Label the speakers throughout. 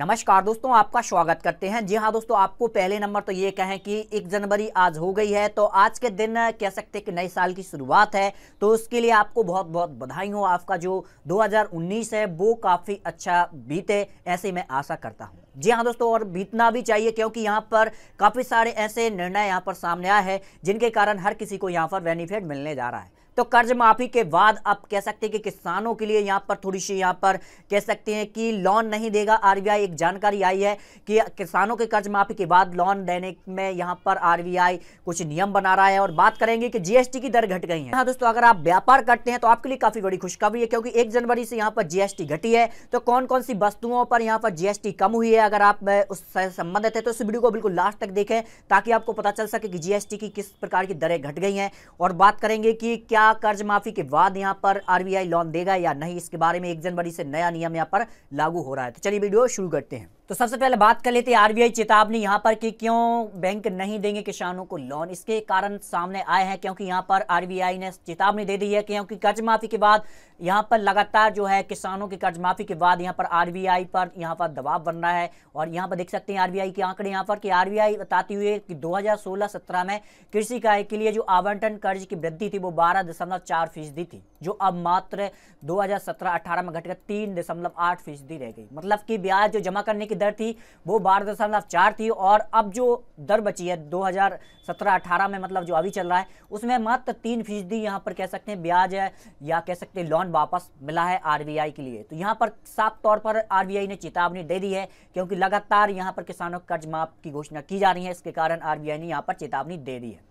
Speaker 1: नमस्कार दोस्तों आपका स्वागत करते हैं जी हाँ दोस्तों आपको पहले नंबर तो ये कहें कि एक जनवरी आज हो गई है तो आज के दिन कह सकते हैं कि नए साल की शुरुआत है तो उसके लिए आपको बहुत बहुत बधाई हो आपका जो 2019 है वो काफ़ी अच्छा बीते ऐसे मैं आशा करता हूँ जी हाँ दोस्तों और बीतना भी चाहिए क्योंकि यहाँ पर काफ़ी सारे ऐसे निर्णय यहाँ पर सामने आए हैं जिनके कारण हर किसी को यहाँ पर बेनिफिट मिलने जा रहा है तो कर्ज माफी के बाद आप कह सकते हैं कि किसानों के लिए यहाँ पर थोड़ी सी यहाँ पर कह सकते हैं कि लोन नहीं देगा आरबीआई एक जानकारी आई है कि किसानों के कर्ज माफी के बाद लोन देने में यहाँ पर आरबीआई कुछ नियम बना रहा है और बात करेंगे कि जीएसटी की दर घट गई है हाँ दोस्तों अगर आप व्यापार करते हैं तो आपके लिए काफी बड़ी खुशखबरी है क्योंकि एक जनवरी से यहाँ पर जीएसटी घटी है तो कौन कौन सी वस्तुओं पर यहाँ पर जीएसटी कम हुई है अगर आप उससे संबंधित है तो इस वीडियो को बिल्कुल लास्ट तक देखें ताकि आपको पता चल सके कि जीएसटी की किस प्रकार की दरें घट गई हैं और बात करेंगे कि क्या क्या कर्ज माफी के बाद यहां पर आरबीआई लोन देगा या नहीं इसके बारे में एक जनवरी से नया नियम यहां पर लागू हो रहा है तो चलिए वीडियो शुरू करते हैं तो सबसे पहले बात कर लेते आरबीआई चेतावनी यहाँ पर कि क्यों बैंक नहीं देंगे किसानों को लोन इसके कारण सामने आए हैं क्योंकि यहाँ पर आरबीआई ने चेतावनी दे दी है क्योंकि कर्ज माफी के बाद यहाँ पर लगातार जो है किसानों की कर्ज माफी के बाद यहाँ पर आरबीआई पर यहाँ पर दबाव बन रहा है और यहाँ पर देख सकते हैं आरबीआई के आंकड़े यहाँ पर कि आरबीआई बताती हुई कि दो हजार में कृषि कार्य के लिए जो आवंटन कर्ज की वृद्धि थी वो बारह दशमलव चार फीसदी थी जो अब मात्र दो हजार में घटकर तीन दशमलव आठ फीसदी रह गई मतलब की ब्याज जो जमा करने की की दर थी वो बारह दशमलव चार थी और अब जो दर बची है 2017-18 में मतलब जो अभी चल रहा है उसमें मात्र तीन फीसदी यहाँ पर कह सकते हैं ब्याज है या कह सकते हैं लोन वापस मिला है आर के लिए तो यहाँ पर साफ तौर पर आर ने चेतावनी दे दी है क्योंकि लगातार यहाँ पर किसानों कर्ज माफ की घोषणा की जा रही है इसके कारण आर ने यहाँ पर चेतावनी दे दी है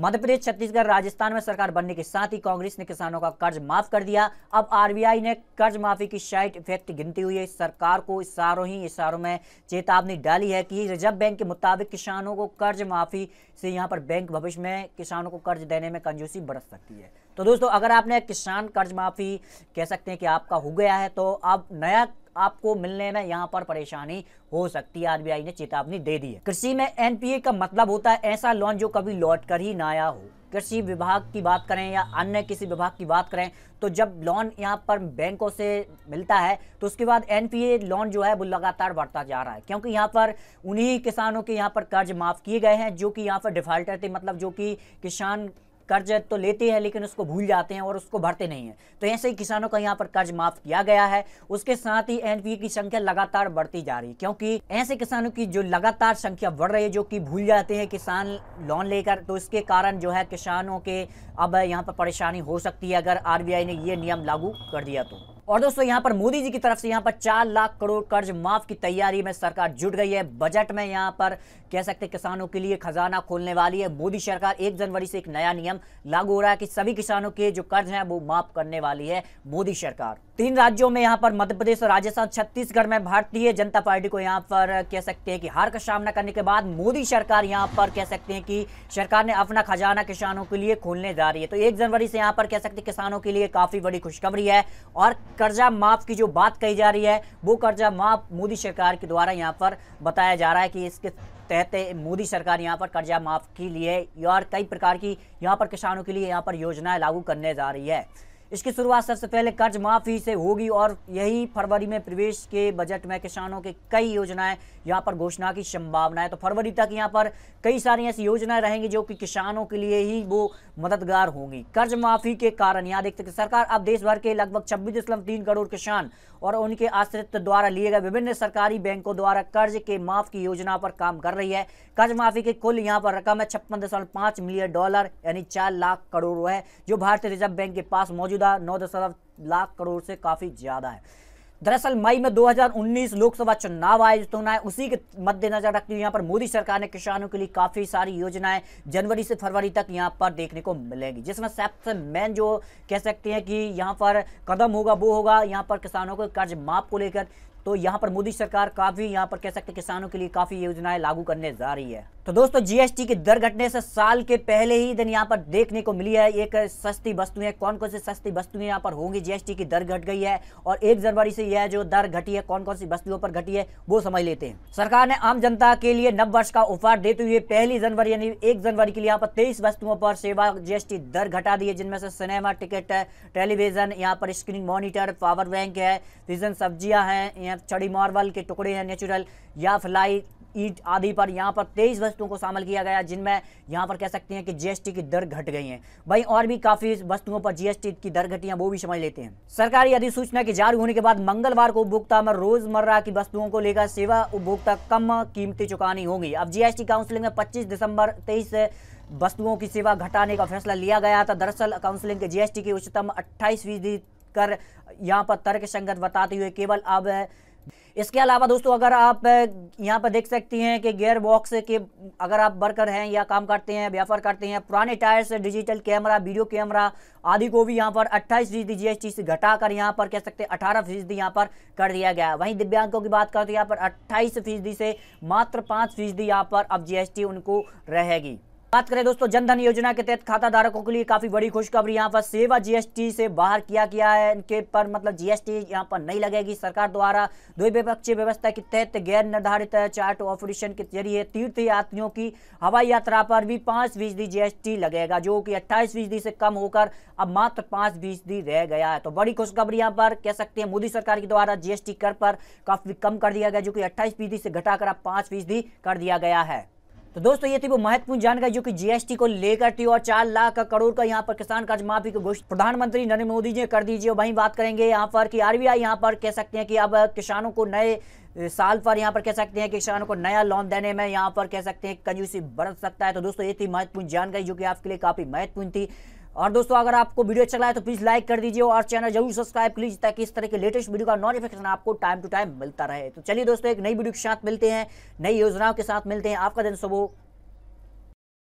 Speaker 1: मध्य प्रदेश छत्तीसगढ़ राजस्थान में सरकार बनने के साथ ही कांग्रेस ने किसानों का कर्ज माफ कर दिया अब आरबीआई ने कर्ज माफी की साइड इफेक्ट गिनती हुई सरकार को इशारों ही इशारों में चेतावनी डाली है कि रिजर्व बैंक के मुताबिक किसानों को कर्ज माफी से यहाँ पर बैंक भविष्य में किसानों को कर्ज देने में कंजूसी बरत सकती है तो दोस्तों अगर आपने किसान कर्ज माफी कह सकते हैं कि आपका हो गया है तो अब नया आपको मिलने में यहाँ पर परेशानी हो सकती है आरबीआई ने चेतावनी दे दी है कृषि में एनपीए का मतलब होता है ऐसा लोन जो कभी लौट कर ही ना आया हो कृषि विभाग की बात करें या अन्य किसी विभाग की बात करें तो जब लोन यहाँ पर बैंकों से मिलता है तो उसके बाद एनपीए लोन जो है वो लगातार बढ़ता जा रहा है क्योंकि यहाँ पर उन्हीं किसानों के यहाँ पर कर्ज माफ़ किए गए हैं जो कि यहाँ पर डिफॉल्टर थे मतलब जो कि किसान कर्ज तो लेते हैं लेकिन उसको भूल जाते हैं और उसको भरते नहीं है तो ऐसे ही किसानों का यहाँ पर कर्ज माफ किया गया है उसके साथ ही एनपीए की संख्या लगातार बढ़ती जा रही है क्योंकि ऐसे किसानों की जो लगातार संख्या बढ़ रही है जो की भूल जाते हैं किसान लोन लेकर तो इसके कारण जो है किसानों के अब यहाँ पर परेशानी हो सकती है अगर आर ने ये नियम लागू कर दिया तो और दोस्तों यहाँ पर मोदी जी की तरफ से यहाँ पर चार लाख करोड़ कर्ज माफ की तैयारी में सरकार जुट गई है बजट में यहाँ पर कह सकते किसानों के लिए खजाना खोलने वाली है मोदी सरकार एक जनवरी से एक नया नियम लागू हो रहा है कि सभी किसानों के जो कर्ज हैं वो माफ करने वाली है मोदी सरकार तीन राज्यों में यहाँ पर मध्य प्रदेश और राजस्थान छत्तीसगढ़ में भारतीय जनता पार्टी को यहाँ पर कह सकते हैं कि हार का सामना करने के बाद मोदी सरकार यहाँ पर कह सकते हैं कि सरकार ने अपना खजाना किसानों के लिए खोलने जा रही है तो एक जनवरी से यहाँ पर कह सकते हैं किसानों के लिए काफ़ी बड़ी खुशखबरी है और कर्जा माफ की जो बात कही जा रही है वो कर्जा माफ मोदी सरकार के द्वारा यहाँ पर बताया जा रहा है कि इसके तहत मोदी सरकार यहाँ पर कर्जा माफ के लिए और कई प्रकार की यहाँ पर किसानों के लिए यहाँ पर योजनाएं लागू करने जा रही है इसकी शुरुआत सबसे पहले कर्ज माफी से होगी और यही फरवरी में प्रवेश के बजट में किसानों के कई योजनाएं यहाँ पर घोषणा की संभावना है तो फरवरी तक यहाँ पर कई सारी ऐसी योजनाएं रहेंगी जो कि किसानों के लिए ही वो मददगार होंगी कर्ज माफी के कारण यहां देखते कि सरकार अब देश भर के लगभग छब्बीस करोड़ किसान और उनके आश्रित द्वारा लिए गए विभिन्न सरकारी बैंकों द्वारा कर्ज के माफ की योजना पर काम कर रही है कर्ज माफी की कुल यहाँ पर रकम है छप्पन मिलियन डॉलर यानी चार लाख करोड़ है जो भारतीय रिजर्व बैंक के पास मौजूद मौजूदा नौ दशमलव लाख करोड़ से काफ़ी ज़्यादा है दरअसल मई में 2019 लोकसभा चुनाव आयोजित होना है उसी के मद्देनजर रखते हुए यहाँ पर मोदी सरकार ने किसानों के लिए काफ़ी सारी योजनाएं जनवरी से फरवरी तक यहाँ पर देखने को मिलेंगी जिसमें सबसे मेन जो कह सकते हैं कि यहाँ पर कदम होगा वो होगा यहाँ पर किसानों को कर्ज माफ को लेकर तो यहाँ पर मोदी सरकार काफ़ी यहाँ पर कह सकते किसानों के लिए काफ़ी योजनाएं लागू करने जा रही है तो दोस्तों जीएसटी की दर घटने से साल के पहले ही दिन यहाँ पर देखने को मिली है एक सस्ती वस्तुएं कौन कौन सी सस्ती वस्तुएं यहाँ पर होंगी जीएसटी की दर घट गई है और एक जनवरी से यह जो दर घटी है कौन कौन सी वस्तुओं पर घटी है वो समझ लेते हैं सरकार ने आम जनता के लिए नव वर्ष का उपहार देते हुए पहली जनवरी यानी एक जनवरी के लिए यहाँ पर तेईस वस्तुओं पर सेवा जीएसटी दर घटा दी है जिनमें से सिनेमा टिकट टेलीविजन यहाँ पर स्क्रीन मॉनिटर पावर बैंक है सीजन सब्जियां हैं यहाँ चढ़ी मार्बल के टुकड़े हैं नेचुरल या फ्लाई ईट आदि पर यहाँ पर तेईस वस्तुओं को शामिल किया गया जिनमें यहाँ पर कह सकते हैं कि जीएसटी की दर घट गई है वहीं और भी काफी वस्तुओं पर जीएसटी की दर घटी है वो भी समझ लेते हैं सरकारी अधिसूचना के जारी होने के बाद मंगलवार को उपभोक्ता में रोजमर्रा की वस्तुओं को लेकर सेवा उपभोक्ता कम कीमतें चुकानी होगी अब जीएसटी काउंसिलिंग में पच्चीस दिसंबर तेईस वस्तुओं की सेवा घटाने का फैसला लिया गया था दरअसल काउंसिलिंग के जीएसटी की उच्चतम अट्ठाईस फीसदी कर यहाँ पर तर्क संगत बताते हुए केवल अब इसके अलावा दोस्तों अगर आप यहाँ पर देख सकती हैं कि गेयर बॉक्स के अगर आप वर्कर हैं या काम करते हैं व्यापार करते हैं पुराने टायर से डिजिटल कैमरा वीडियो कैमरा आदि को भी यहाँ पर अट्ठाईस फीसदी जी से घटा कर यहाँ पर कह सकते हैं अठारह फीसदी यहाँ पर कर दिया गया वहीं दिव्यांगों की बात करते हैं तो यहाँ पर अट्ठाईस फीसदी से मात्र पाँच फीसदी यहाँ पर अब जी उनको रहेगी बात करें दोस्तों जनधन योजना के तहत खाता धारकों के लिए काफी बड़ी खुशखबरी यहाँ पर सेवा जीएसटी से बाहर किया गया है इनके पर मतलब जीएसटी यहाँ पर नहीं लगेगी सरकार द्वारा द्विपक्षीय व्यवस्था के तहत गैर निर्धारित चार्ट ऑपरेशन के जरिए तीर्थ यात्रियों की हवाई यात्रा पर भी पांच फीसदी जीएसटी लगेगा जो की अट्ठाईस फीसदी से कम होकर अब मात्र पांच फीसदी रह गया है तो बड़ी खुशखबरी यहाँ पर कह सकते हैं मोदी सरकार के द्वारा जीएसटी कर पर काफी कम कर दिया गया जो की अट्ठाईस फीसदी से घटाकर अब पांच फीसदी कर दिया गया है तो दोस्तों ये थी वो महत्वपूर्ण जानकारी जो कि जीएसटी को लेकर थी और चार लाख का करोड़ का यहाँ पर किसान कर्ज माफी की घोषणा प्रधानमंत्री नरेंद्र मोदी जी कर दीजिए वहीं बात करेंगे यहाँ पर कि आरबीआई यहाँ पर कह सकते हैं कि अब किसानों को नए साल पर यहाँ पर कह सकते हैं कि किसानों को नया लोन देने में यहाँ पर कह सकते हैं कंजूसी बरत सकता है तो दोस्तों ये थी महत्वपूर्ण जानकारी जो कि आपके लिए काफी महत्वपूर्ण थी और दोस्तों अगर आपको वीडियो अच्छा लगा तो प्लीज़ लाइक कर दीजिए और चैनल जरूर सब्सक्राइब कर लीजिए ताकि इस तरह के लेटेस्ट वीडियो का नोटिफिकेशन आपको टाइम टू टाइम मिलता रहे तो चलिए दोस्तों एक नई वीडियो के साथ मिलते हैं नई योजनाओं के साथ मिलते हैं आपका दिन सुबह